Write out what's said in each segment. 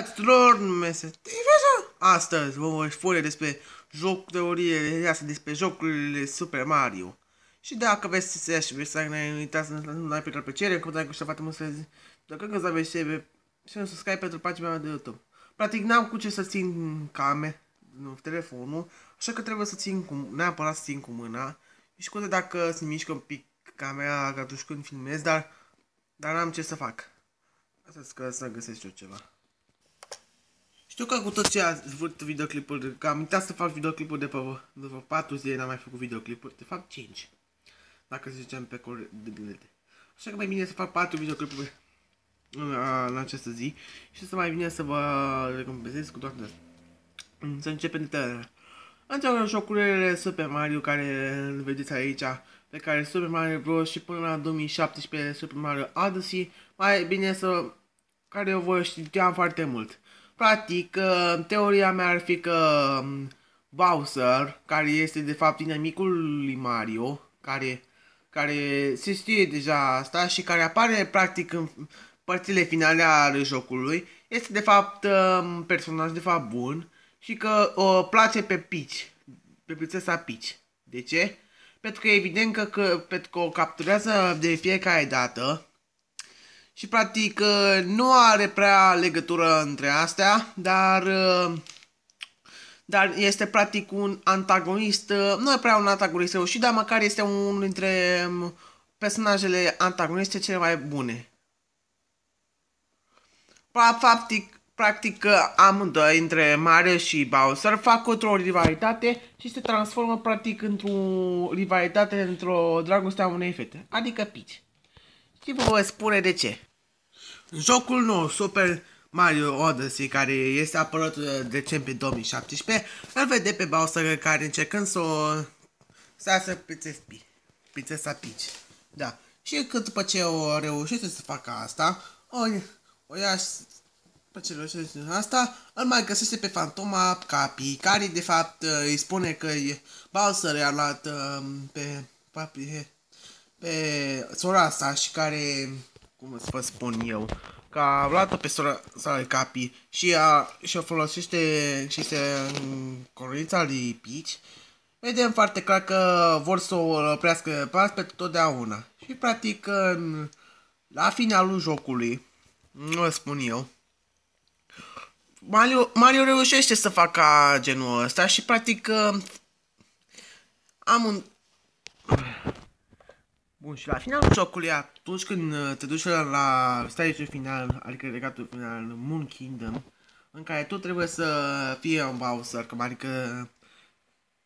Extraordinary message. Astăzi vă voi spune despre joc teorie asta, despre jocurile Super Mario. Și dacă veți să și vezi să ne uitați, nu ai pe plăcere, cum dacă cu foarte mult să Dacă încă să aveți și nu subscribe pentru pagina mea de YouTube. Practic n-am cu ce să țin came, nu, telefonul, așa că trebuie să țin cu, neapărat să țin cu mâna. Și scuze dacă se mișcă un pic camera atunci când filmez, dar, dar n-am ce să fac. Asta că să găsesc eu ceva. Știu că cu toți cei văzut videoclipuri, că am uitat să fac videoclipuri de pe de vreo 4 zile, n-am mai făcut videoclipuri, de fapt 5. Dacă să zicem pe corelete. Așa că mai bine să fac 4 videoclipuri în, uh, în această zi și să mai bine să vă recompensez cu toate mm, Să începem de tăiere. Încearcă jocurile Super Mario care îl vedeți aici, pe care Super Mario Bros. și până la 2017 Super Mario Odyssey, mai bine să... care eu vă știam foarte mult. Practic, uh, teoria mea ar fi că um, Bowser, care este de fapt inamicul lui Mario, care, care se știe deja asta și care apare practic în părțile finale ale jocului, este de fapt un um, personaj de fapt bun și că o place pe Peach, pe prințesa Peach. De ce? Pentru că evident că, că pentru că o capturează de fiecare dată și practic ă, nu are prea legătură între astea, dar ă, dar este practic un antagonist, ă, nu e prea un antagonist reușit, dar măcar este unul dintre personajele antagoniste cele mai bune. Practic, practic amândoi, între Mario și Bowser, fac o rivalitate și se transformă practic într-o rivalitate, într-o dragoste a unei fete, adică Peach. Și vă spune de ce. Jocul nou, Super Mario Odyssey, care este apărut în uh, decembrie 2017, îl vede pe Bowser care încercând să o... să iasă prințesa Peach. Da. Și cât după ce o reușește să facă asta, o, o ia după ce reușește asta, îl mai găsește pe fantoma Capi, care de fapt uh, îi spune că Bowser i-a luat um, pe, pe, pe sora asta și care cum să vă spun eu, că a luat-o pe sora sa capi și a, și o folosește și se corița de pici, vedem foarte clar că vor să o oprească pas pe totdeauna. Și practic, în, la finalul jocului, nu vă spun eu, Mario, Mario reușește să facă genul ăsta și practic am un, Bun, și la finalul jocului, atunci când uh, te duci la, la stage final, adică legatul final, Moon Kingdom, în care tu trebuie să fie un Bowser, adică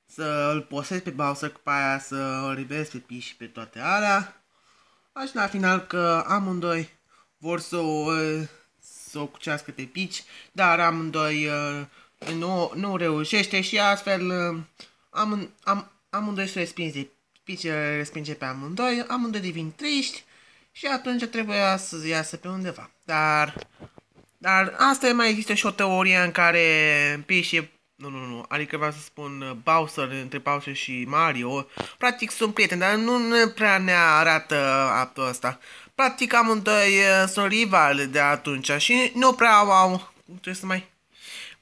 să îl posezi pe Bowser, cu aia să îl liberezi pe Peach și pe toate alea. Așa la final că amândoi vor să o, uh, să o cucească pe Peach, dar amândoi uh, nu, nu reușește și astfel am, am, amândoi o respinzi Pixie le respinge pe amândoi, amândoi devin triști și atunci trebuie să iasă pe undeva. Dar, dar asta e mai există și o teorie în care e... nu, nu, nu, adică vreau să spun uh, Bowser între Bowser și Mario, practic sunt prieteni, dar nu ne prea ne arată aptul ăsta. Practic amândoi uh, sunt rivali de atunci și nu prea au, trebuie să mai,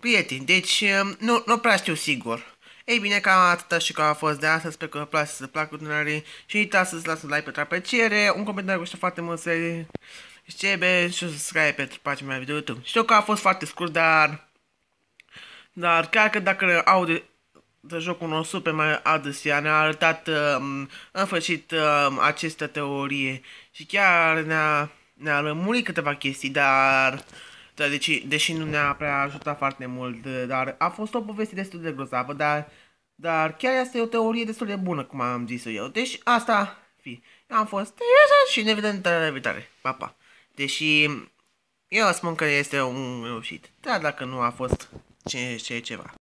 prieteni, deci uh, nu, nu prea știu sigur. Ei bine, cam atât și că a fost de astăzi, sper că vă place să placă tunării și uitați să-ți lasă un like pentru apreciere, un comentariu cu foarte mult să bine și o subscribe pentru pagina mea video YouTube. Știu că a fost foarte scurt, dar... Dar chiar că dacă au de jocul un pe mai adesea ne-a arătat um, în sfârșit um, această teorie și chiar ne-a ne, lămurit câteva chestii, dar... Da, deci, deși nu ne-a prea ajutat foarte mult, dar a fost o poveste destul de grozavă, dar, dar chiar asta e o teorie destul de bună, cum am zis eu. Deci asta fi. am fost și ne vedem în viitoare. Pa, pa. Deși eu spun că este un reușit, dar dacă nu a fost ce, ce ceva.